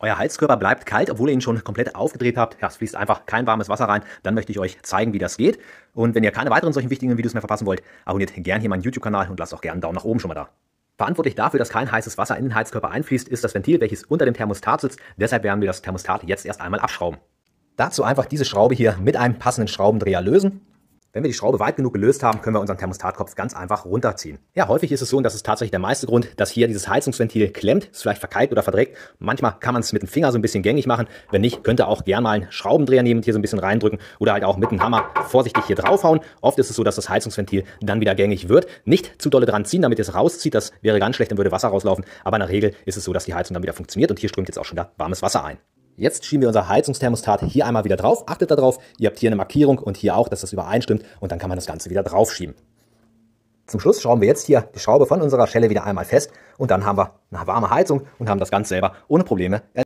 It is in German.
Euer Heizkörper bleibt kalt, obwohl ihr ihn schon komplett aufgedreht habt. Ja, es fließt einfach kein warmes Wasser rein. Dann möchte ich euch zeigen, wie das geht. Und wenn ihr keine weiteren solchen wichtigen Videos mehr verpassen wollt, abonniert gerne hier meinen YouTube-Kanal und lasst auch gerne einen Daumen nach oben schon mal da. Verantwortlich dafür, dass kein heißes Wasser in den Heizkörper einfließt, ist das Ventil, welches unter dem Thermostat sitzt. Deshalb werden wir das Thermostat jetzt erst einmal abschrauben. Dazu einfach diese Schraube hier mit einem passenden Schraubendreher lösen wenn wir die Schraube weit genug gelöst haben, können wir unseren Thermostatkopf ganz einfach runterziehen. Ja, häufig ist es so, und das ist tatsächlich der meiste Grund, dass hier dieses Heizungsventil klemmt, ist vielleicht verkeilt oder verdreckt. Manchmal kann man es mit dem Finger so ein bisschen gängig machen. Wenn nicht, könnt ihr auch gerne mal einen Schraubendreher nehmen und hier so ein bisschen reindrücken oder halt auch mit dem Hammer vorsichtig hier draufhauen. Oft ist es so, dass das Heizungsventil dann wieder gängig wird. Nicht zu dolle dran ziehen, damit es rauszieht. Das wäre ganz schlecht, dann würde Wasser rauslaufen. Aber in der Regel ist es so, dass die Heizung dann wieder funktioniert und hier strömt jetzt auch schon da warmes Wasser ein. Jetzt schieben wir unser Heizungsthermostat hier einmal wieder drauf. Achtet darauf, ihr habt hier eine Markierung und hier auch, dass das übereinstimmt und dann kann man das Ganze wieder draufschieben. Zum Schluss schrauben wir jetzt hier die Schraube von unserer Schelle wieder einmal fest und dann haben wir eine warme Heizung und haben das Ganze selber ohne Probleme